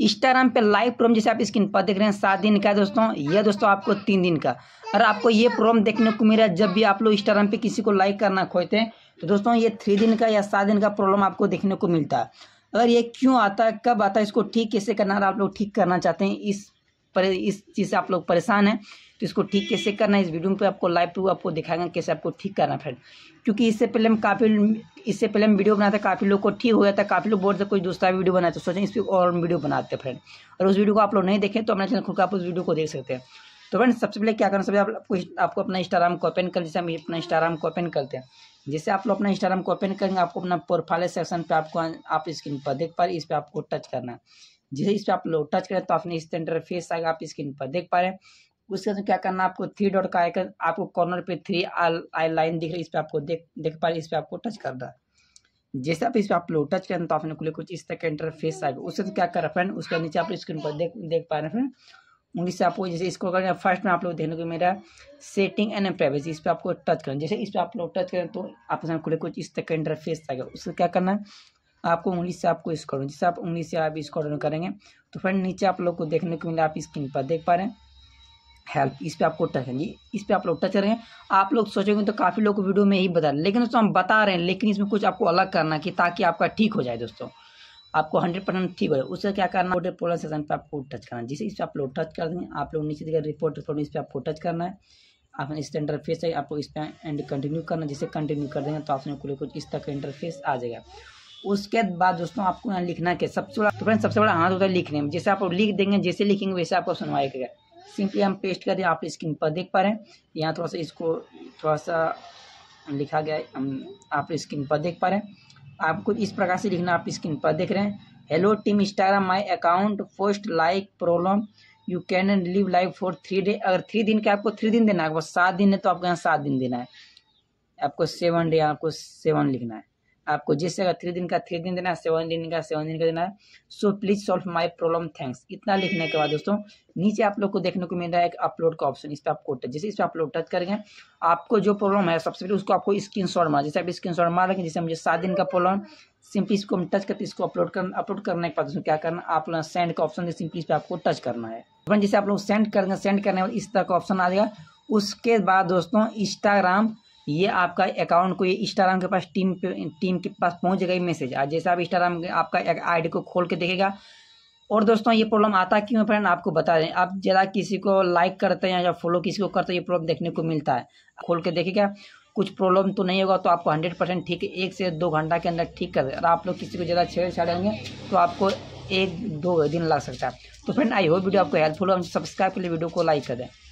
Instagram पे live प्रोम जैसे आप स्क्रीन पर देख रहे हैं सात दिन का है दोस्तों यह दोस्तों आपको तीन दिन का और आपको ये प्रोम देखने को मिला जब भी आप लोग इंस्टाग्राम पे किसी को लाइक करना खोजते हैं तो दोस्तों ये थ्री दिन का या सात दिन का प्रॉब्लम आपको देखने को मिलता है अगर ये क्यों आता है कब आता है इसको ठीक कैसे करना आप लोग ठीक करना चाहते हैं इस पर इस चीज़ से आप लोग परेशान हैं तो इसको ठीक कैसे करना है इस वीडियो में पे आपको लाइव प्रूफ आपको दिखाएंगे कैसे आपको ठीक करना फ्रेंड क्योंकि इससे पहले हम काफ़ी इससे पहले हम वीडियो बनाते काफ़ी लोग को ठीक हो गया था काफ़ी लोग से कोई दूसरा वीडियो बनाते तो सोचें इस पर और वीडियो बनाते फ्रेंड और उस वीडियो को आप लोग नहीं देखें तो अपना चैनल खुद आप उस वीडियो को देख सकते हैं तो फ्रेंड सबसे पहले क्या करना सबसे आपको आपको अपना इंस्टाग्राम को ओपन कर जैसे हम अपना इंस्टाग्राम को ओपन करते हैं जैसे आप लोग अपना इंस्टाग्राम को ओपन करेंगे आपको अपना प्रोफाइल सेक्शन पे आपको आप स्क्रीन पर देख पा रहे इस पर आपको टच करना है जैसे इस पर आप लोग टच करें तो आपने इस तरह इंटरफेस आएगा आप स्क्रीन पर देख पा रहे हैं उसके बाद क्या करना आपको थ्री डॉट का आइकन आपको कॉर्नर पे थ्री आई लाइन दिख रही है इस पर आपको देख देख पा रहे इस पर आपको टच करना है जैसे आप इस पर आप लोग टच करें तो आपने खुले कुछ इस तरह का इंटरफेस आएगा उससे तो क्या कर फ्रेंड उसके नीचे आप स्क्रीन पर देख देख पा रहे हैं फ्रेंड उन्हीं से आपको जैसे इसको करें फर्स्ट में आप लोग देखने को मेरा सेटिंग एंड प्राइवेसी इस पर आपको टच करें जैसे इस पर आप लोग टच करें तो आपके सामने खुले कुछ इस तरह का इंटरफेस आएगा उससे क्या करना है आपको उंगली से आपको स्क्रॉल जैसे आप उंगली से आप स्क्रॉल करेंगे तो फ्रेंड नीचे आप लोग को देखने को मिले आप स्क्रीन पर देख पा रहे हैं हेल्प इस पर आपको टच करेंगे इस पर आप लोग टच करेंगे आप लोग सोचेंगे तो काफ़ी लोग वीडियो में ही बता रहे लेकिन दोस्तों हम बता रहे हैं लेकिन इसमें कुछ आपको अलग करना कि ताकि आपका ठीक हो जाए दोस्तों आपको हंड्रेड परसेंट ठीक हो जाए उससे क्या करना है पोलर सेशन पर आपको टच करना है जिसे इस पर आप लोग टच कर देंगे आप लोग नीचे देखिए रिपोर्ट रिपोर्ट इस पर आपको टच करना है आपने इस इंटरफेस है आपको इस पर एंड कंटिन्यू करना जिसे कंटिन्यू कर देंगे तो आपने कुछ इस तरह का इंटरफेस आ जाएगा उसके बाद दोस्तों आपको यहाँ लिखना के सबसे बड़ा तो फ्रेंड सबसे बड़ा हाथ होता है लिखने में जैसे आप लिख देंगे जैसे लिखेंगे वैसे आपको सुनवाई करेगा सिंपली हम पेस्ट कर दें आप स्क्रीन पर देख पा रहे हैं यहाँ थोड़ा सा इसको थोड़ा सा लिखा गया हम आप स्क्रीन पर देख पा रहे हैं आपको इस प्रकार से लिखना आप स्क्रीन पर देख रहे हैं hello team Instagram my account first like problem you can live like for three day अगर थ्री दिन के आपको थ्री दिन देना है अगर सात दिन है तो आपको यहाँ सात दिन देना है आपको सेवन डे आपको सेवन लिखना है आपको जिस जगह थ्री दिन का थ्री दिन देना है सेवन दिन का सेवन दिन का देना है so please solve my problem thanks इतना लिखने के बाद दोस्तों नीचे आप लोग को देखने को मिल रहा है एक अपलोड का ऑप्शन इस पर आपको टच जैसे इस पर आप लोग टच करेंगे आपको जो प्रॉब्लम है सबसे पहले उसको आपको स्क्रीन शॉट मार जैसे आप स्क्रीन शॉट मारेंगे जैसे मुझे सात दिन का प्रॉब्लम सिंपली इसको हम टच करते इसको अपलोड कर अपलोड करने के बाद उसमें क्या करना आप लोग सेंड का ऑप्शन सिंपली इस पर आपको टच करना है जैसे आप लोग सेंड करेंगे सेंड करने इस तरह का ऑप्शन आ जाएगा उसके बाद दोस्तों इंस्टाग्राम ये आपका अकाउंट को ये इंस्टाग्राम के पास टीम पे टीम के पास पहुंच गई ये मैसेज आज जैसे आप इंस्टाग्राम आपका आईडी को खोल के देखेगा और दोस्तों ये प्रॉब्लम आता क्यों है फ्रेंड आपको बता दें आप जरा किसी को लाइक करते हैं या फॉलो किसी को करते हैं ये प्रॉब्लम देखने को मिलता है खोल के देखेगा कुछ प्रॉब्लम तो नहीं होगा तो आपको हंड्रेड परसेंट ठीक एक से दो घंटा के अंदर ठीक कर अगर आप लोग किसी को ज़्यादा छेड़छाड़ेंगे तो आपको एक दो दिन लग सकता है तो फ्रेंड आई होप वीडियो आपको हेल्पफुल हो सब्सक्राइब के लिए वीडियो को लाइक कर दें